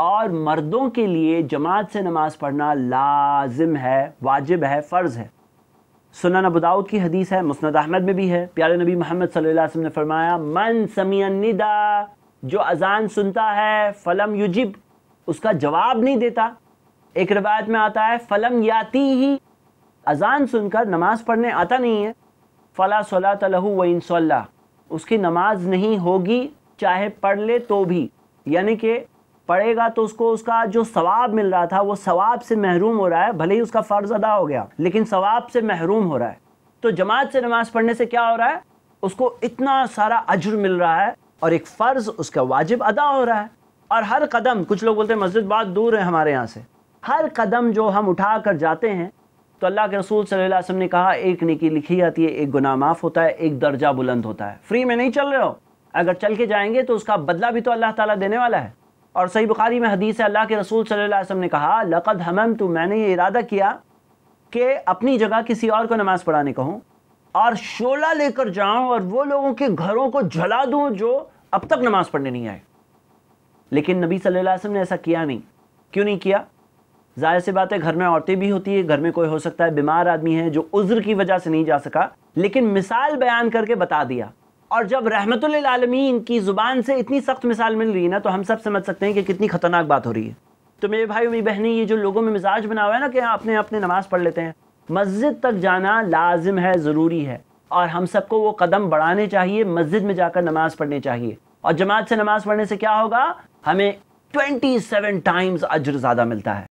और मर्दों के लिए जमात से नमाज़ पढ़ना लाजिम है वाजिब है फ़र्ज़ है सुनन अबूदाऊद की हदीस है मुस्ंद अहमद में भी है प्यारे नबी मोहम्मद सल्लल्लाहु ने फरमाया मन समीदा जो अजान सुनता है फ़लम युजिब उसका जवाब नहीं देता एक रवायत में आता है फ़लम याती ही अजान सुनकर नमाज़ पढ़ने आता नहीं है फ़ला सला तलहू व इंसल्ला उसकी नमाज नहीं होगी चाहे पढ़ ले तो भी यानी कि पढ़ेगा तो उसको उसका जो सवाब मिल रहा था वो सवाब से महरूम हो रहा है भले ही उसका फ़र्ज़ अदा हो गया लेकिन सवाब से महरूम हो रहा है तो जमात से नमाज़ पढ़ने से क्या हो रहा है उसको इतना सारा अज्र मिल रहा है और एक फ़र्ज़ उसका वाजिब अदा हो रहा है और हर कदम कुछ लोग बोलते हैं मस्जिद बहुत दूर है हमारे यहाँ से हर कदम जो हम उठा कर जाते हैं तो अल्लाह के रसूल सल्लल्लाहु अलैहि वसल्लम ने कहा एक नेकी लिखी जाती है एक गुनाह माफ़ होता है एक दर्जा बुलंद होता है फ्री में नहीं चल रहे हो अगर चल के जाएंगे तो उसका बदला भी तो अल्लाह ताला देने वाला है और सही बुखारी में हदीस है अल्लाह के रसूल सल्लल्लाहु अलैहि वसल्लम ने कहा लक़द हमम तो मैंने ये इरादा किया कि अपनी जगह किसी और को नमाज़ पढ़ाने कहूँ और शोला लेकर जाऊँ और वो लोगों के घरों को जला दूँ जो अब तक नमाज़ पढ़ने नहीं आए लेकिन नबी सल्लल्लाहु अलैहि वसल्लम ने ऐसा किया नहीं क्यों नहीं किया जाहिर सी बात है घर में औरतें भी होती है घर में कोई हो सकता है बीमार आदमी है जो उज़्र की वजह से नहीं जा सका लेकिन मिसाल बयान करके बता दिया और जब आलमीन की ज़ुबान से इतनी सख्त मिसाल मिल रही है ना तो हम सब समझ सकते हैं कि कितनी ख़तरनाक बात हो रही है तो मेरे भाई मेरी बहनें ये जो लोगों में मिजाज बना हुआ है ना कि अपने अपने नमाज़ पढ़ लेते हैं मस्जिद तक जाना लाजिम है ज़रूरी है और हम सबको वो कदम बढ़ाने चाहिए मस्जिद में जाकर नमाज़ पढ़नी चाहिए और जमात से नमाज़ पढ़ने से क्या होगा हमें ट्वेंटी सेवन टाइम्स अजर ज़्यादा मिलता है